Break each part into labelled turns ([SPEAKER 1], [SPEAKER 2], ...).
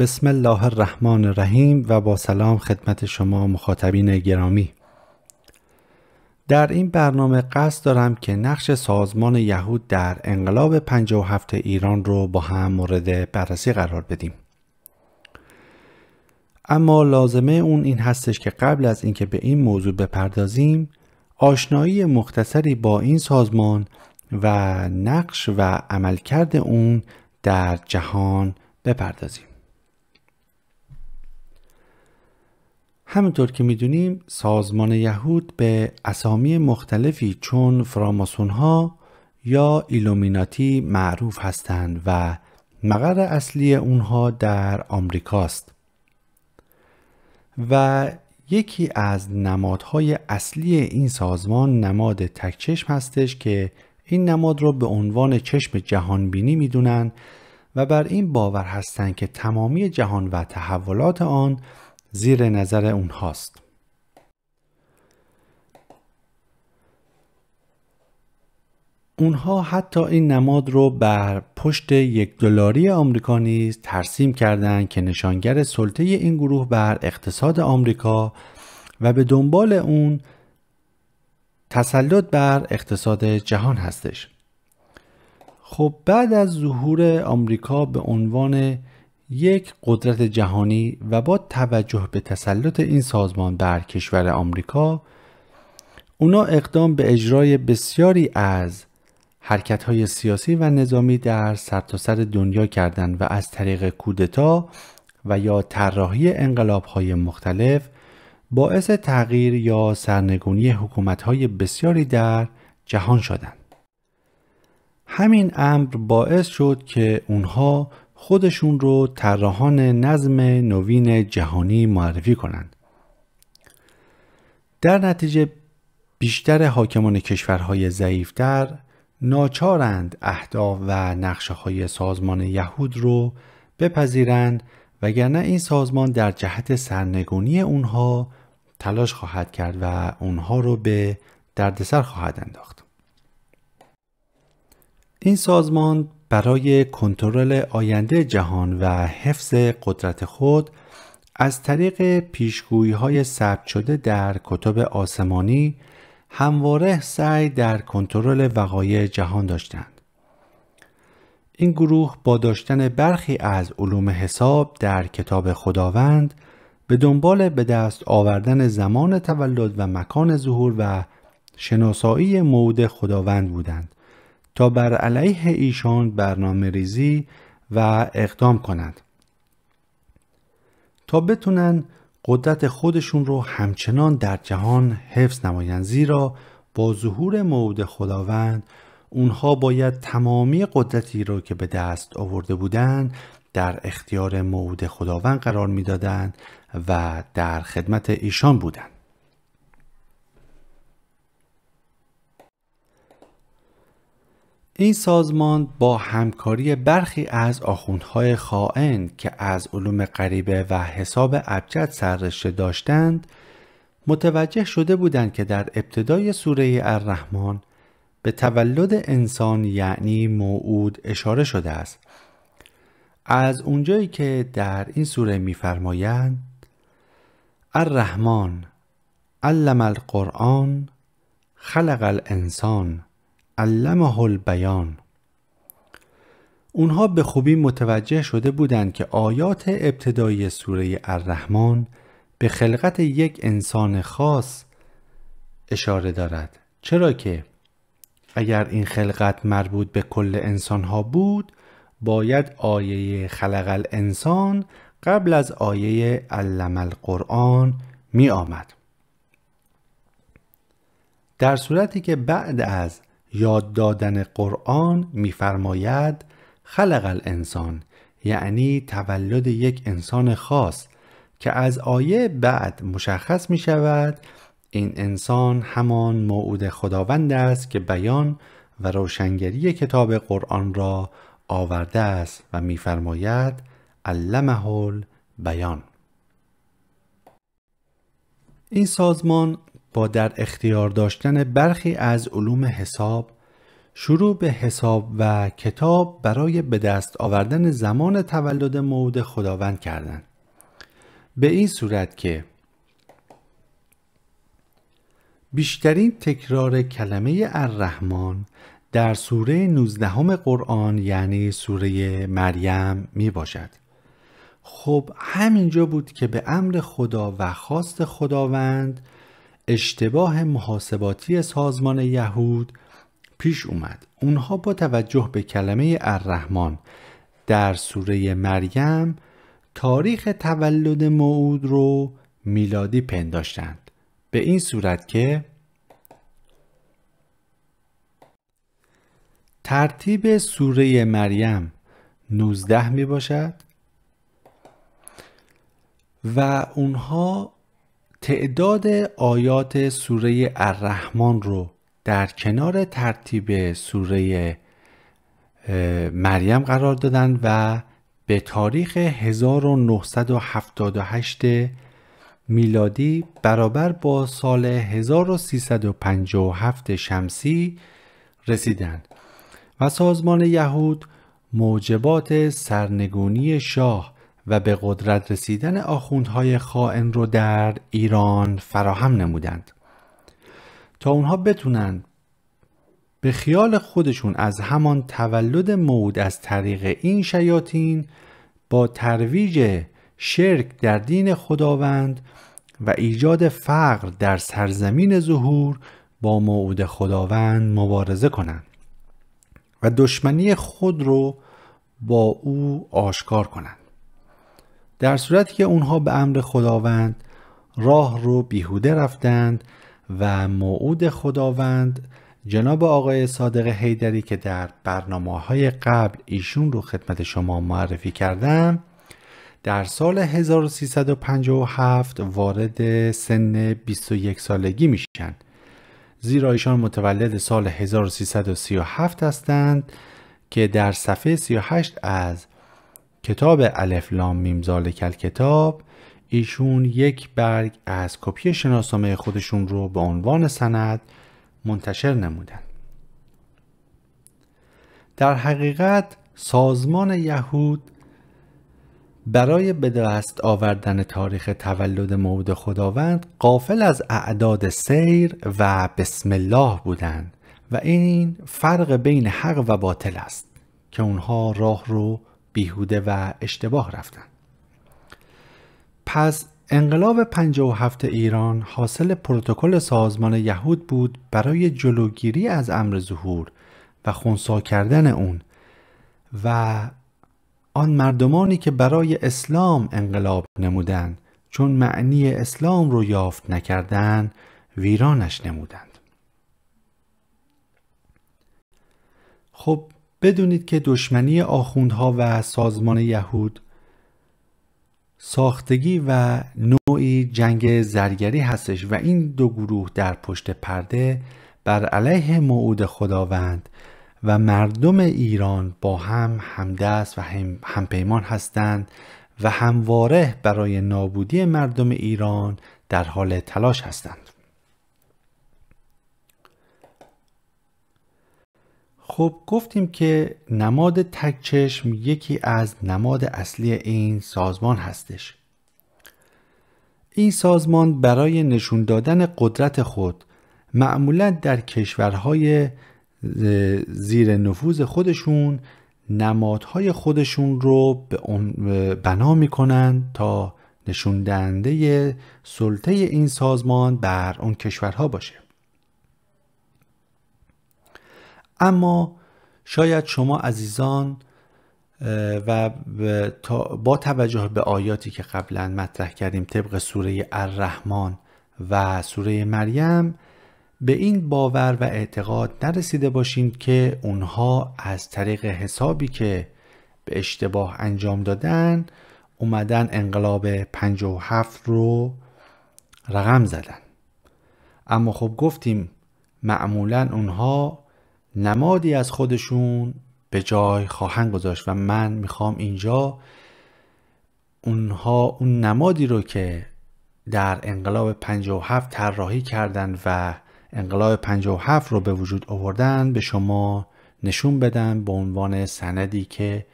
[SPEAKER 1] بسم الله الرحمن الرحیم و با سلام خدمت شما مخاطبین گرامی در این برنامه قصد دارم که نقش سازمان یهود در انقلاب 57 ایران رو با هم مورد بررسی قرار بدیم اما لازمه اون این هستش که قبل از اینکه به این موضوع بپردازیم آشنایی مختصری با این سازمان و نقش و عملکرد اون در جهان بپردازیم همینطور که میدونیم سازمان یهود به اسامی مختلفی چون فراماسون ها یا ایلومیناتی معروف هستند و مقر اصلی اونها در آمریکاست و یکی از نمادهای اصلی این سازمان نماد تکچشم هستش که این نماد رو به عنوان چشم جهانبینی میدونن و بر این باور هستند که تمامی جهان و تحولات آن زیر نظر اونهاست اونها حتی این نماد رو بر پشت یک دلاری آمریکا نیز ترسیم کردند که نشانگر سلطه این گروه بر اقتصاد آمریکا و به دنبال اون تسلط بر اقتصاد جهان هستش خب بعد از ظهور آمریکا به عنوان یک قدرت جهانی و با توجه به تسلط این سازمان بر کشور آمریکا اونا اقدام به اجرای بسیاری از حرکت های سیاسی و نظامی در سرتاسر سر دنیا کردند و از طریق کودتا و یا طراحی انقلاب های مختلف باعث تغییر یا سرنگونی حکومت های بسیاری در جهان شدند. همین امر باعث شد که اونها خودشون رو طراحان نظم نوین جهانی معرفی کنند. در نتیجه بیشتر حاکمان کشورهای ضعیفتر ناچارند اهداف و نقشه های سازمان یهود رو بپذیرند وگرنه این سازمان در جهت سرنگونی اونها تلاش خواهد کرد و اونها رو به دردسر خواهد انداخت. این سازمان برای کنترل آینده جهان و حفظ قدرت خود از طریق پیشگویی های ثبت شده در کتب آسمانی همواره سعی در کنترل وقایع جهان داشتند. این گروه با داشتن برخی از علوم حساب در کتاب خداوند به دنبال به دست آوردن زمان تولد و مکان ظهور و شناسایی مود خداوند بودند تا بر علیه ایشان برنامه ریزی و اقدام کنند تا بتونند قدرت خودشون رو همچنان در جهان حفظ نمایند زیرا با ظهور موعود خداوند اونها باید تمامی قدرتی رو که به دست آورده بودند در اختیار موعود خداوند قرار میدادند و در خدمت ایشان بودند این سازمان با همکاری برخی از آخوندهای خائن که از علوم غریبه و حساب ابجد سررشته داشتند متوجه شده بودند که در ابتدای سوره الرحمن به تولد انسان یعنی موعود اشاره شده است از اونجایی که در این سوره میفرمایند الرحمن علم القرآن خلق الانسان علمه البیان اونها به خوبی متوجه شده بودند که آیات ابتدایی سوره الرحمن به خلقت یک انسان خاص اشاره دارد چرا که اگر این خلقت مربوط به کل انسان ها بود باید آیه خلق الانسان قبل از آیه علم القرآن می آمد در صورتی که بعد از یاد دادن قرآن میفرماید خلق الانسان یعنی تولد یک انسان خاص که از آیه بعد مشخص می شود این انسان همان موعود خداوند است که بیان و روشنگری کتاب قرآن را آورده است و میفرماید علمه بیان این سازمان با در اختیار داشتن برخی از علوم حساب شروع به حساب و کتاب برای به دست آوردن زمان تولد مود خداوند کردند به این صورت که بیشترین تکرار کلمه الرحمن در سوره 19 قرآن یعنی سوره مریم می باشد خب همینجا بود که به امر خدا و خواست خداوند اشتباه محاسباتی سازمان یهود پیش اومد اونها با توجه به کلمه الرحمن در سوره مریم تاریخ تولد موعود رو میلادی پنداشتند به این صورت که ترتیب سوره مریم 19 می باشد و اونها تعداد آیات سوره الرحمن رو در کنار ترتیب سوره مریم قرار دادن و به تاریخ 1978 میلادی برابر با سال 1357 شمسی رسیدند و سازمان یهود موجبات سرنگونی شاه و به قدرت رسیدن آخوندهای خائن رو در ایران فراهم نمودند تا اونها بتونند به خیال خودشون از همان تولد مود از طریق این شیاطین با ترویج شرک در دین خداوند و ایجاد فقر در سرزمین ظهور با موعود خداوند مبارزه کنند و دشمنی خود رو با او آشکار کنند در صورتی که اونها به امر خداوند راه رو بیهوده رفتند و موعود خداوند جناب آقای صادق حیدری که در برنامه های قبل ایشون رو خدمت شما معرفی کردم در سال 1357 وارد سن 21 سالگی میشن زیرا ایشان متولد سال 1337 هستند که در صفحه 38 از کتاب الف لام میمزال کل کتاب ایشون یک برگ از کپی شناسنامه خودشون رو به عنوان سند منتشر نمودن در حقیقت سازمان یهود برای به دست آوردن تاریخ تولد مود خداوند قافل از اعداد سیر و بسم الله بودند و این فرق بین حق و باطل است که اونها راه رو بیهوده و اشتباه رفتن پس انقلاب 57 ایران حاصل پروتکل سازمان یهود بود برای جلوگیری از امر ظهور و خونسا کردن اون و آن مردمانی که برای اسلام انقلاب نمودند چون معنی اسلام رو یافت نکردند ویرانش نمودند خب بدونید که دشمنی آخوندها و سازمان یهود ساختگی و نوعی جنگ زرگری هستش و این دو گروه در پشت پرده بر علیه معود خداوند و مردم ایران با هم همدست و هم همپیمان هستند و همواره برای نابودی مردم ایران در حال تلاش هستند. خب گفتیم که نماد تک چشم یکی از نماد اصلی این سازمان هستش این سازمان برای نشون دادن قدرت خود معمولا در کشورهای زیر نفوذ خودشون نمادهای خودشون رو بنا میکنن تا نشون دهنده سلطه این سازمان بر اون کشورها باشه اما شاید شما عزیزان و با توجه به آیاتی که قبلا مطرح کردیم طبق سوره الرحمن و سوره مریم به این باور و اعتقاد نرسیده باشیم که اونها از طریق حسابی که به اشتباه انجام دادن اومدن انقلاب 57 رو رقم زدن اما خب گفتیم معمولا اونها نمادی از خودشون به جای خواهند گذاشت و من میخوام اینجا اونها اون نمادی رو که در انقلاب 57 طراحی کردند و انقلاب 57 رو به وجود آوردن به شما نشون بدن به عنوان سندی که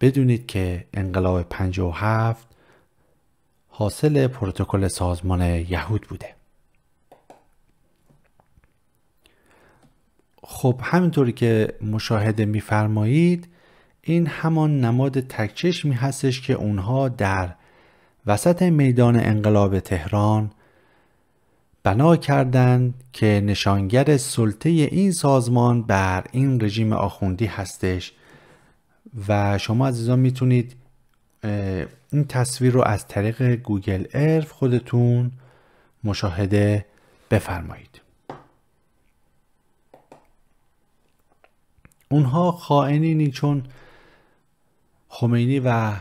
[SPEAKER 1] بدونید که انقلاب 57 حاصل پروتکل سازمان یهود بوده خب همینطوری که مشاهده میفرمایید این همان نماد تکچشمی هستش که اونها در وسط میدان انقلاب تهران بنا کردند که نشانگر سلطه این سازمان بر این رژیم آخوندی هستش و شما عزیزان میتونید این تصویر رو از طریق گوگل ارف خودتون مشاهده بفرمایید اونها خائنینی چون خمینی و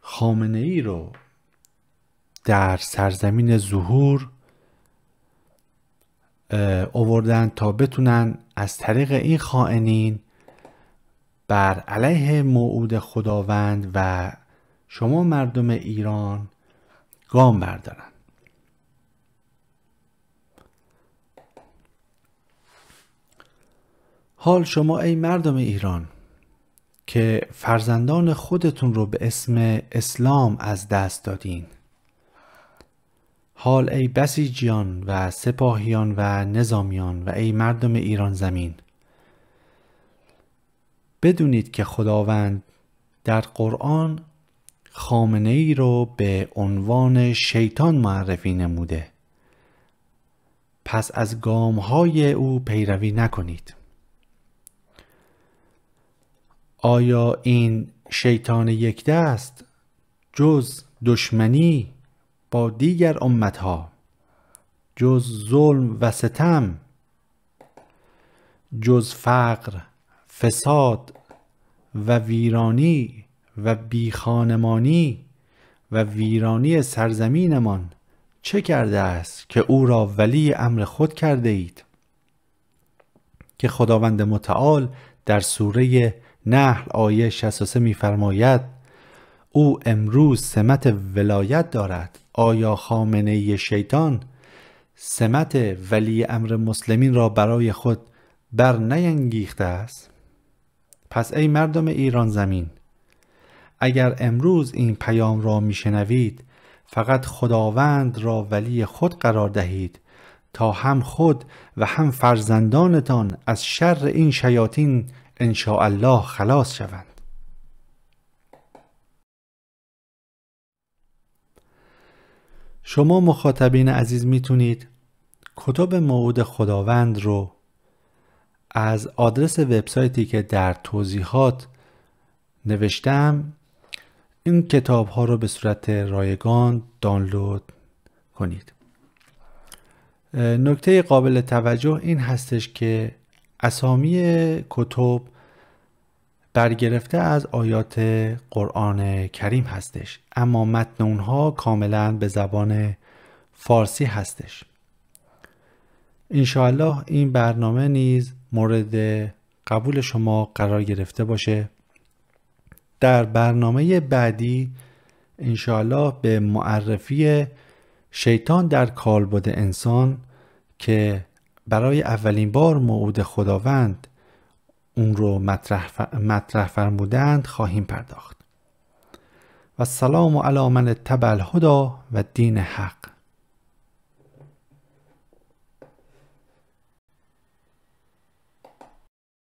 [SPEAKER 1] خامنه ای رو در سرزمین ظهور اووردن تا بتونن از طریق این خائنین بر علیه موعود خداوند و شما مردم ایران گام بردارن حال شما ای مردم ایران که فرزندان خودتون رو به اسم اسلام از دست دادین حال ای بسیجیان و سپاهیان و نظامیان و ای مردم ایران زمین بدونید که خداوند در قرآن خامنه ای رو به عنوان شیطان معرفی نموده پس از گام های او پیروی نکنید آیا این شیطان یک دست جز دشمنی با دیگر امتها جز ظلم و ستم جز فقر فساد و ویرانی و بیخانمانی و ویرانی سرزمینمان چه کرده است که او را ولی امر خود کرده اید که خداوند متعال در سوره نحل آیه 63 میفرماید او امروز سمت ولایت دارد آیا خامنه شیطان سمت ولی امر مسلمین را برای خود بر نینگیخته است پس ای مردم ایران زمین اگر امروز این پیام را میشنوید فقط خداوند را ولی خود قرار دهید تا هم خود و هم فرزندانتان از شر این شیاطین انشاءالله خلاص شوند شما مخاطبین عزیز میتونید کتاب موعود خداوند رو از آدرس وبسایتی که در توضیحات نوشتم این کتاب ها رو به صورت رایگان دانلود کنید نکته قابل توجه این هستش که اسامی کتب برگرفته از آیات قرآن کریم هستش اما متن اونها کاملا به زبان فارسی هستش انشاءالله این برنامه نیز مورد قبول شما قرار گرفته باشه در برنامه بعدی انشاءالله به معرفی شیطان در کالبد انسان که برای اولین بار موعود خداوند اون رو مطرح, مطرح فرمودند خواهیم پرداخت و سلام علی من تبل و دین حق